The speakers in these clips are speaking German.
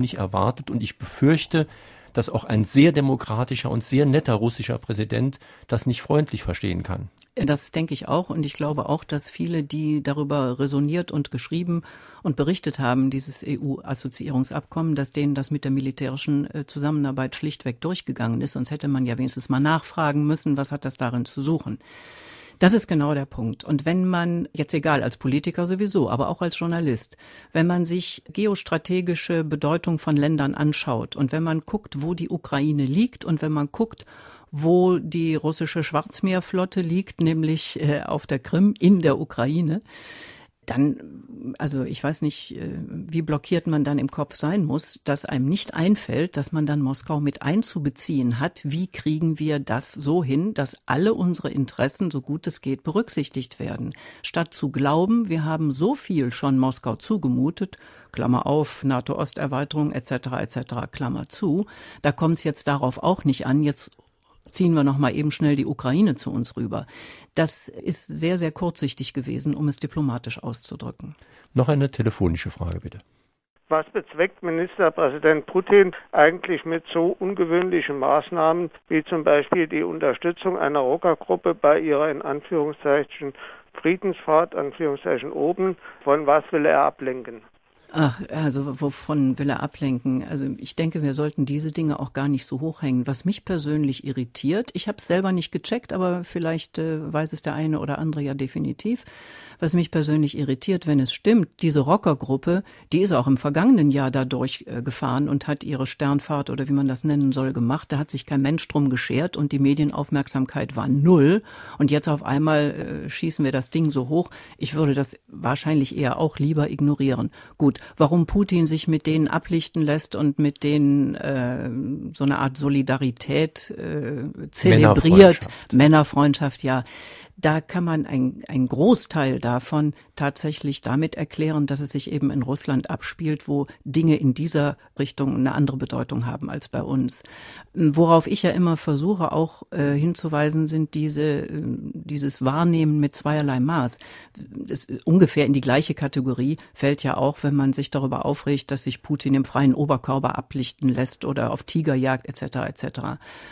nicht erwartet. Und ich befürchte, dass auch ein sehr demokratischer und sehr netter russischer Präsident das nicht freundlich verstehen kann. Das denke ich auch. Und ich glaube auch, dass viele, die darüber resoniert und geschrieben und berichtet haben, dieses EU-Assoziierungsabkommen, dass denen das mit der militärischen äh, Zusammenarbeit schlichtweg durchgegangen ist. Sonst hätte man ja wenigstens mal nachfragen müssen, was hat das darin zu suchen. Das ist genau der Punkt. Und wenn man, jetzt egal, als Politiker sowieso, aber auch als Journalist, wenn man sich geostrategische Bedeutung von Ländern anschaut und wenn man guckt, wo die Ukraine liegt und wenn man guckt, wo die russische Schwarzmeerflotte liegt, nämlich äh, auf der Krim in der Ukraine, dann, also ich weiß nicht, äh, wie blockiert man dann im Kopf sein muss, dass einem nicht einfällt, dass man dann Moskau mit einzubeziehen hat. Wie kriegen wir das so hin, dass alle unsere Interessen, so gut es geht, berücksichtigt werden? Statt zu glauben, wir haben so viel schon Moskau zugemutet, Klammer auf, NATO-Osterweiterung etc. etc. Klammer zu, da kommt es jetzt darauf auch nicht an, jetzt ziehen wir noch mal eben schnell die Ukraine zu uns rüber. Das ist sehr, sehr kurzsichtig gewesen, um es diplomatisch auszudrücken. Noch eine telefonische Frage bitte. Was bezweckt Ministerpräsident Putin eigentlich mit so ungewöhnlichen Maßnahmen wie zum Beispiel die Unterstützung einer Rockergruppe bei ihrer in Anführungszeichen Friedensfahrt, Anführungszeichen oben? Von was will er ablenken? Ach, also wovon will er ablenken? Also ich denke, wir sollten diese Dinge auch gar nicht so hochhängen. Was mich persönlich irritiert, ich habe es selber nicht gecheckt, aber vielleicht äh, weiß es der eine oder andere ja definitiv. Was mich persönlich irritiert, wenn es stimmt, diese Rockergruppe, die ist auch im vergangenen Jahr da durchgefahren äh, und hat ihre Sternfahrt oder wie man das nennen soll gemacht. Da hat sich kein Mensch drum geschert und die Medienaufmerksamkeit war null. Und jetzt auf einmal äh, schießen wir das Ding so hoch. Ich würde das wahrscheinlich eher auch lieber ignorieren. Gut, warum Putin sich mit denen ablichten lässt und mit denen äh, so eine Art Solidarität äh, zelebriert. Männerfreundschaft, Männerfreundschaft ja da kann man einen Großteil davon tatsächlich damit erklären, dass es sich eben in Russland abspielt, wo Dinge in dieser Richtung eine andere Bedeutung haben als bei uns. Worauf ich ja immer versuche auch äh, hinzuweisen, sind diese, äh, dieses Wahrnehmen mit zweierlei Maß. Das ungefähr in die gleiche Kategorie fällt ja auch, wenn man sich darüber aufregt, dass sich Putin im freien Oberkörper ablichten lässt oder auf Tigerjagd etc. etc.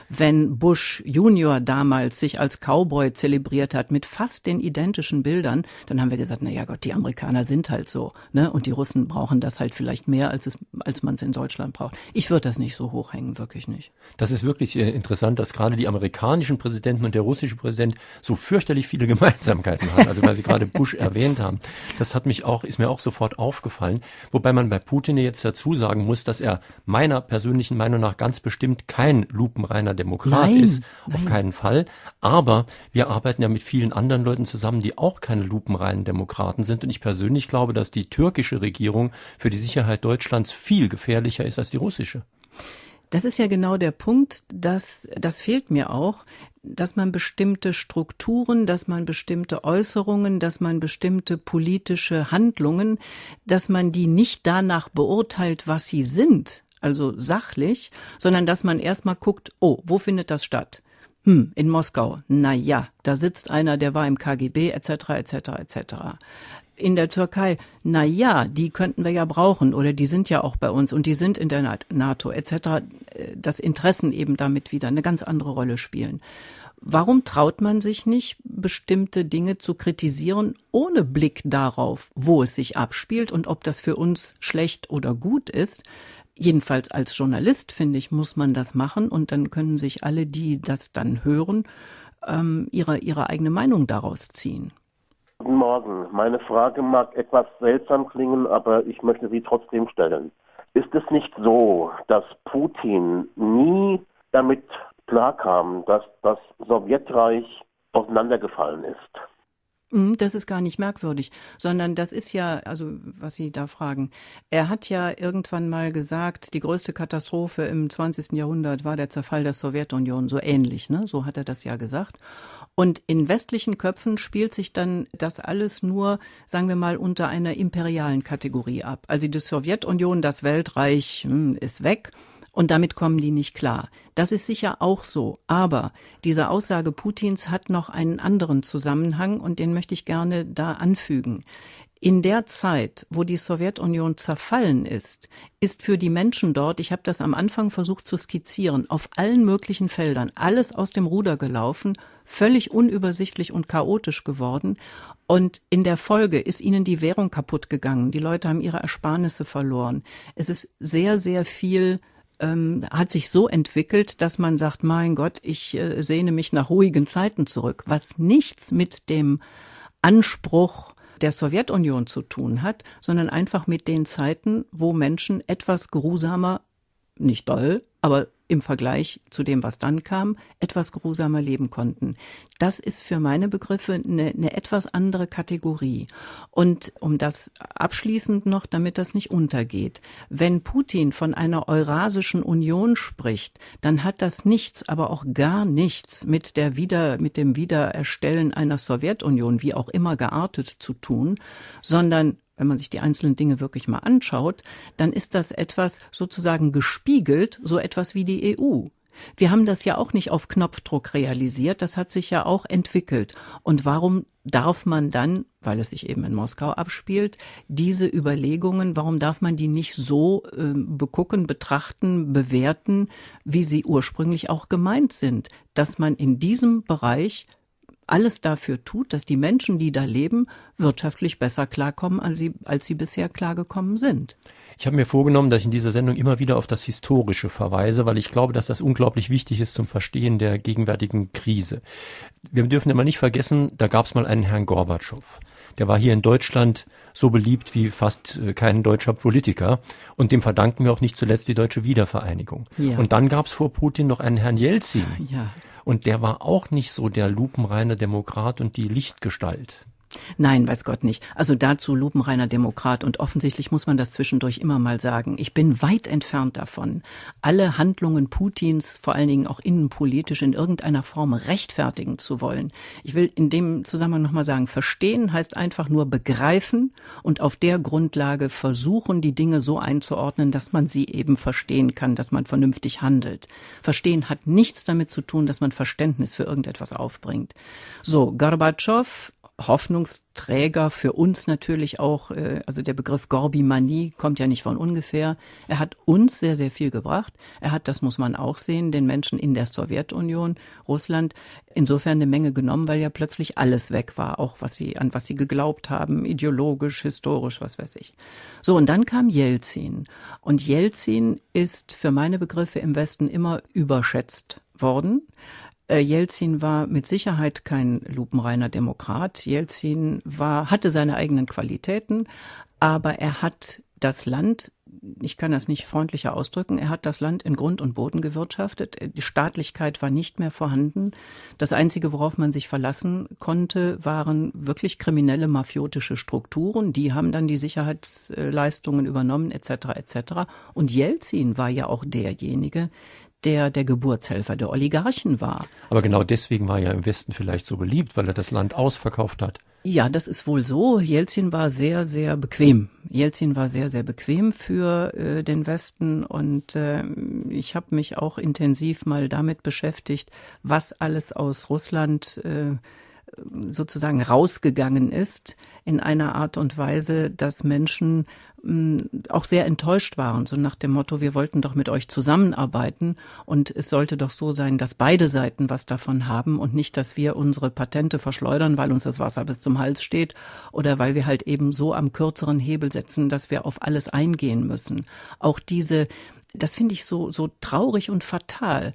Wenn Bush Junior damals sich als Cowboy zelebriert hat mit fast den identischen Bildern, dann haben wir gesagt, na ja Gott, die Amerikaner sind halt so, ne? Und die Russen brauchen das halt vielleicht mehr, als es, als man es in Deutschland braucht. Ich würde das nicht so hochhängen, wirklich nicht. Das ist wirklich äh, interessant, dass gerade die amerikanischen Präsidenten und der russische Präsident so fürchterlich viele Gemeinsamkeiten haben. Also weil Sie gerade Bush erwähnt haben, das hat mich auch, ist mir auch sofort aufgefallen. Wobei man bei Putin jetzt dazu sagen muss, dass er meiner persönlichen Meinung nach ganz bestimmt kein lupenreiner Demokrat nein, ist, nein. auf keinen Fall. Aber wir arbeiten ja mit vielen anderen Leuten zusammen, die auch keine lupenreinen Demokraten sind. Und ich persönlich glaube, dass die türkische Regierung für die Sicherheit Deutschlands viel gefährlicher ist als die russische. Das ist ja genau der Punkt, dass das fehlt mir auch, dass man bestimmte Strukturen, dass man bestimmte Äußerungen, dass man bestimmte politische Handlungen, dass man die nicht danach beurteilt, was sie sind, also sachlich, sondern dass man erstmal guckt, oh, wo findet das statt? hm, in Moskau, na ja, da sitzt einer, der war im KGB etc. etc. etc. In der Türkei, na ja, die könnten wir ja brauchen oder die sind ja auch bei uns und die sind in der NATO etc. Äh, dass Interessen eben damit wieder eine ganz andere Rolle spielen. Warum traut man sich nicht, bestimmte Dinge zu kritisieren, ohne Blick darauf, wo es sich abspielt und ob das für uns schlecht oder gut ist? jedenfalls als Journalist, finde ich, muss man das machen und dann können sich alle, die das dann hören, ähm, ihre, ihre eigene Meinung daraus ziehen. Guten Morgen. Meine Frage mag etwas seltsam klingen, aber ich möchte sie trotzdem stellen. Ist es nicht so, dass Putin nie damit klarkam, dass das Sowjetreich auseinandergefallen ist? Hm, das ist gar nicht merkwürdig, sondern das ist ja, also was Sie da fragen. Er hat ja irgendwann mal gesagt, die größte Katastrophe im 20. Jahrhundert war der Zerfall der Sowjetunion, so ähnlich, ne? So hat er das ja gesagt. Und in westlichen Köpfen spielt sich dann das alles nur, sagen wir mal, unter einer imperialen Kategorie ab. Also die Sowjetunion, das Weltreich hm, ist weg. Und damit kommen die nicht klar. Das ist sicher auch so. Aber diese Aussage Putins hat noch einen anderen Zusammenhang und den möchte ich gerne da anfügen. In der Zeit, wo die Sowjetunion zerfallen ist, ist für die Menschen dort, ich habe das am Anfang versucht zu skizzieren, auf allen möglichen Feldern alles aus dem Ruder gelaufen, völlig unübersichtlich und chaotisch geworden. Und in der Folge ist ihnen die Währung kaputt gegangen. Die Leute haben ihre Ersparnisse verloren. Es ist sehr, sehr viel ähm, hat sich so entwickelt, dass man sagt, mein Gott, ich äh, sehne mich nach ruhigen Zeiten zurück, was nichts mit dem Anspruch der Sowjetunion zu tun hat, sondern einfach mit den Zeiten, wo Menschen etwas geruhsamer, nicht doll, aber im Vergleich zu dem, was dann kam, etwas grusamer leben konnten. Das ist für meine Begriffe eine, eine etwas andere Kategorie. Und um das abschließend noch, damit das nicht untergeht. Wenn Putin von einer Eurasischen Union spricht, dann hat das nichts, aber auch gar nichts mit der wieder, mit dem Wiedererstellen einer Sowjetunion, wie auch immer geartet, zu tun, sondern wenn man sich die einzelnen Dinge wirklich mal anschaut, dann ist das etwas sozusagen gespiegelt, so etwas wie die EU. Wir haben das ja auch nicht auf Knopfdruck realisiert, das hat sich ja auch entwickelt. Und warum darf man dann, weil es sich eben in Moskau abspielt, diese Überlegungen, warum darf man die nicht so äh, begucken, betrachten, bewerten, wie sie ursprünglich auch gemeint sind, dass man in diesem Bereich alles dafür tut, dass die Menschen, die da leben, wirtschaftlich besser klarkommen, als sie, als sie bisher klargekommen sind. Ich habe mir vorgenommen, dass ich in dieser Sendung immer wieder auf das Historische verweise, weil ich glaube, dass das unglaublich wichtig ist zum Verstehen der gegenwärtigen Krise. Wir dürfen immer nicht vergessen, da gab es mal einen Herrn Gorbatschow. Der war hier in Deutschland so beliebt wie fast äh, kein deutscher Politiker. Und dem verdanken wir auch nicht zuletzt die deutsche Wiedervereinigung. Ja. Und dann gab es vor Putin noch einen Herrn Jelzin, ja. Und der war auch nicht so der lupenreine Demokrat und die Lichtgestalt. Nein, weiß Gott nicht. Also dazu lupenreiner Demokrat und offensichtlich muss man das zwischendurch immer mal sagen. Ich bin weit entfernt davon, alle Handlungen Putins, vor allen Dingen auch innenpolitisch, in irgendeiner Form rechtfertigen zu wollen. Ich will in dem Zusammenhang nochmal sagen, verstehen heißt einfach nur begreifen und auf der Grundlage versuchen, die Dinge so einzuordnen, dass man sie eben verstehen kann, dass man vernünftig handelt. Verstehen hat nichts damit zu tun, dass man Verständnis für irgendetwas aufbringt. So, Gorbatschow Hoffnungsträger für uns natürlich auch, äh, also der Begriff Gorbimanie kommt ja nicht von ungefähr. Er hat uns sehr, sehr viel gebracht. Er hat, das muss man auch sehen, den Menschen in der Sowjetunion, Russland, insofern eine Menge genommen, weil ja plötzlich alles weg war, auch was sie, an was sie geglaubt haben, ideologisch, historisch, was weiß ich. So, und dann kam Jelzin. Und Jelzin ist für meine Begriffe im Westen immer überschätzt worden. Äh, Jelzin war mit Sicherheit kein lupenreiner Demokrat. Jelzin war, hatte seine eigenen Qualitäten, aber er hat das Land, ich kann das nicht freundlicher ausdrücken, er hat das Land in Grund und Boden gewirtschaftet. Die Staatlichkeit war nicht mehr vorhanden. Das Einzige, worauf man sich verlassen konnte, waren wirklich kriminelle, mafiotische Strukturen. Die haben dann die Sicherheitsleistungen übernommen, etc. etc. Und Jelzin war ja auch derjenige, der der Geburtshelfer der Oligarchen war. Aber genau deswegen war er im Westen vielleicht so beliebt, weil er das Land ausverkauft hat. Ja, das ist wohl so. Jelzin war sehr, sehr bequem. Jelzin war sehr, sehr bequem für äh, den Westen und äh, ich habe mich auch intensiv mal damit beschäftigt, was alles aus Russland äh, sozusagen rausgegangen ist in einer Art und Weise, dass Menschen hm, auch sehr enttäuscht waren, so nach dem Motto, wir wollten doch mit euch zusammenarbeiten und es sollte doch so sein, dass beide Seiten was davon haben und nicht, dass wir unsere Patente verschleudern, weil uns das Wasser bis zum Hals steht oder weil wir halt eben so am kürzeren Hebel setzen, dass wir auf alles eingehen müssen. Auch diese, das finde ich so, so traurig und fatal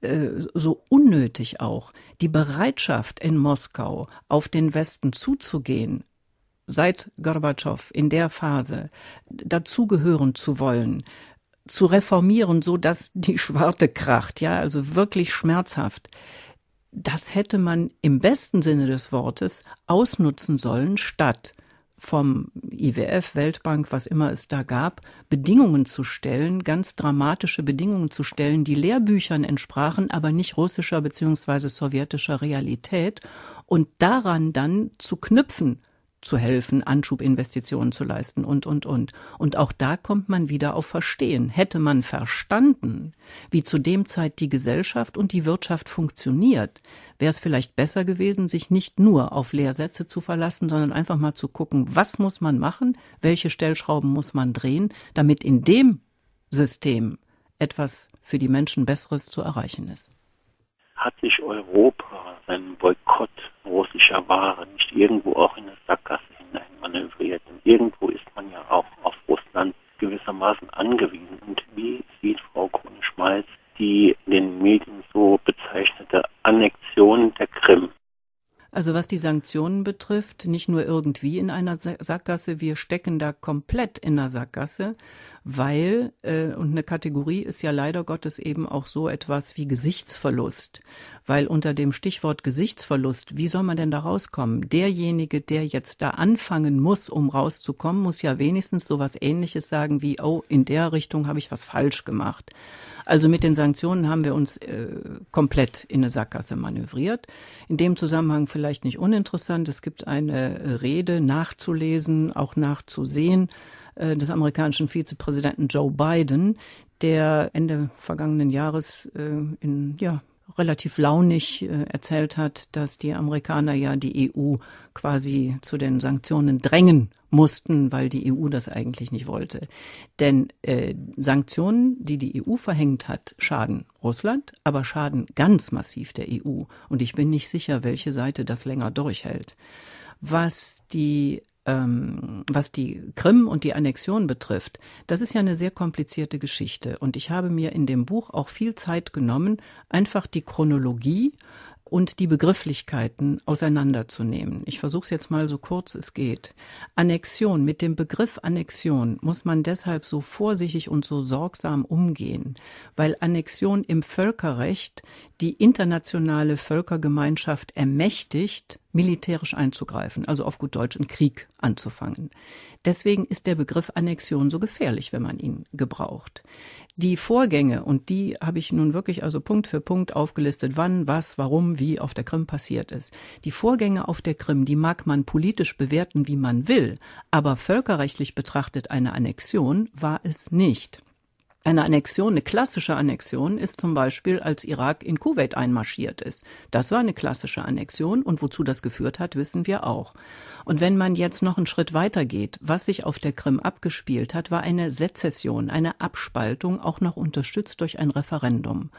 äh, so unnötig auch. Die Bereitschaft in Moskau, auf den Westen zuzugehen, seit Gorbatschow in der Phase dazugehören zu wollen, zu reformieren, so dass die Schwarte kracht, ja, also wirklich schmerzhaft. Das hätte man im besten Sinne des Wortes ausnutzen sollen, statt vom IWF, Weltbank, was immer es da gab, Bedingungen zu stellen, ganz dramatische Bedingungen zu stellen, die Lehrbüchern entsprachen, aber nicht russischer bzw. sowjetischer Realität und daran dann zu knüpfen, zu helfen, Anschubinvestitionen zu leisten und, und, und. Und auch da kommt man wieder auf Verstehen. Hätte man verstanden, wie zu dem Zeit die Gesellschaft und die Wirtschaft funktioniert, wäre es vielleicht besser gewesen, sich nicht nur auf Lehrsätze zu verlassen, sondern einfach mal zu gucken, was muss man machen, welche Stellschrauben muss man drehen, damit in dem System etwas für die Menschen Besseres zu erreichen ist hat sich Europa seinen Boykott russischer Ware nicht irgendwo auch in eine Sackgasse hinein manövriert. Und irgendwo ist man ja auch auf Russland gewissermaßen angewiesen. Und wie sieht Frau Krone-Schmalz die in den Medien so bezeichnete Annexion der Krim? Also was die Sanktionen betrifft, nicht nur irgendwie in einer Sackgasse, wir stecken da komplett in einer Sackgasse weil, äh, und eine Kategorie ist ja leider Gottes eben auch so etwas wie Gesichtsverlust, weil unter dem Stichwort Gesichtsverlust, wie soll man denn da rauskommen? Derjenige, der jetzt da anfangen muss, um rauszukommen, muss ja wenigstens sowas ähnliches sagen wie, oh, in der Richtung habe ich was falsch gemacht. Also mit den Sanktionen haben wir uns äh, komplett in eine Sackgasse manövriert. In dem Zusammenhang vielleicht nicht uninteressant, es gibt eine Rede nachzulesen, auch nachzusehen äh, des amerikanischen Vizepräsidenten Joe Biden, der Ende vergangenen Jahres äh, in ja, relativ launig äh, erzählt hat, dass die Amerikaner ja die EU quasi zu den Sanktionen drängen mussten, weil die EU das eigentlich nicht wollte. Denn äh, Sanktionen, die die EU verhängt hat, schaden Russland, aber schaden ganz massiv der EU. Und ich bin nicht sicher, welche Seite das länger durchhält. Was die ähm, was die Krim und die Annexion betrifft, das ist ja eine sehr komplizierte Geschichte. Und ich habe mir in dem Buch auch viel Zeit genommen, einfach die Chronologie und die Begrifflichkeiten auseinanderzunehmen. Ich versuche es jetzt mal so kurz es geht. Annexion, mit dem Begriff Annexion muss man deshalb so vorsichtig und so sorgsam umgehen, weil Annexion im Völkerrecht die internationale Völkergemeinschaft ermächtigt, militärisch einzugreifen, also auf gut Deutsch einen Krieg anzufangen. Deswegen ist der Begriff Annexion so gefährlich, wenn man ihn gebraucht. Die Vorgänge, und die habe ich nun wirklich also Punkt für Punkt aufgelistet, wann, was, warum, wie auf der Krim passiert ist. Die Vorgänge auf der Krim, die mag man politisch bewerten, wie man will, aber völkerrechtlich betrachtet eine Annexion war es nicht. Eine Annexion, eine klassische Annexion ist zum Beispiel, als Irak in Kuwait einmarschiert ist. Das war eine klassische Annexion und wozu das geführt hat, wissen wir auch. Und wenn man jetzt noch einen Schritt weiter geht, was sich auf der Krim abgespielt hat, war eine Sezession, eine Abspaltung, auch noch unterstützt durch ein Referendum.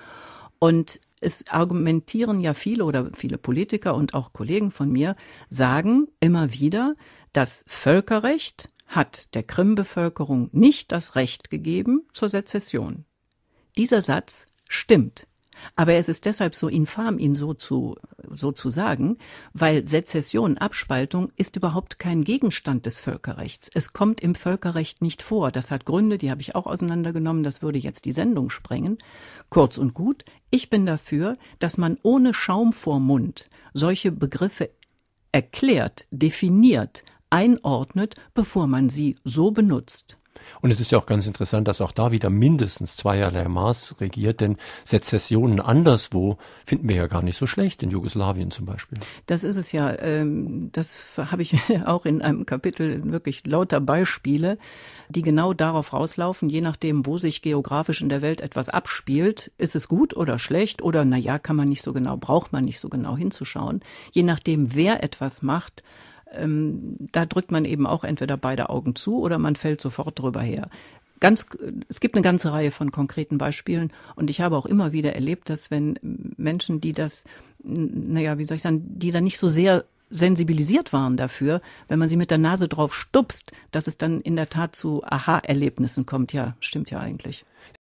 Und es argumentieren ja viele oder viele Politiker und auch Kollegen von mir sagen immer wieder, dass Völkerrecht hat der Krim-Bevölkerung nicht das Recht gegeben zur Sezession. Dieser Satz stimmt. Aber es ist deshalb so infam, ihn so zu, so zu sagen, weil Sezession, Abspaltung ist überhaupt kein Gegenstand des Völkerrechts. Es kommt im Völkerrecht nicht vor. Das hat Gründe, die habe ich auch auseinandergenommen, das würde jetzt die Sendung sprengen. Kurz und gut, ich bin dafür, dass man ohne Schaum vor Mund solche Begriffe erklärt, definiert, einordnet, bevor man sie so benutzt. Und es ist ja auch ganz interessant, dass auch da wieder mindestens zweierlei Maß regiert, denn Sezessionen anderswo finden wir ja gar nicht so schlecht, in Jugoslawien zum Beispiel. Das ist es ja. Ähm, das habe ich auch in einem Kapitel wirklich lauter Beispiele, die genau darauf rauslaufen, je nachdem, wo sich geografisch in der Welt etwas abspielt, ist es gut oder schlecht oder na ja, kann man nicht so genau, braucht man nicht so genau hinzuschauen. Je nachdem, wer etwas macht, ähm, da drückt man eben auch entweder beide Augen zu oder man fällt sofort drüber her. Ganz, es gibt eine ganze Reihe von konkreten Beispielen und ich habe auch immer wieder erlebt, dass wenn Menschen, die das, naja, wie soll ich sagen, die da nicht so sehr sensibilisiert waren dafür, wenn man sie mit der Nase drauf stupst, dass es dann in der Tat zu Aha-Erlebnissen kommt. Ja, stimmt ja eigentlich.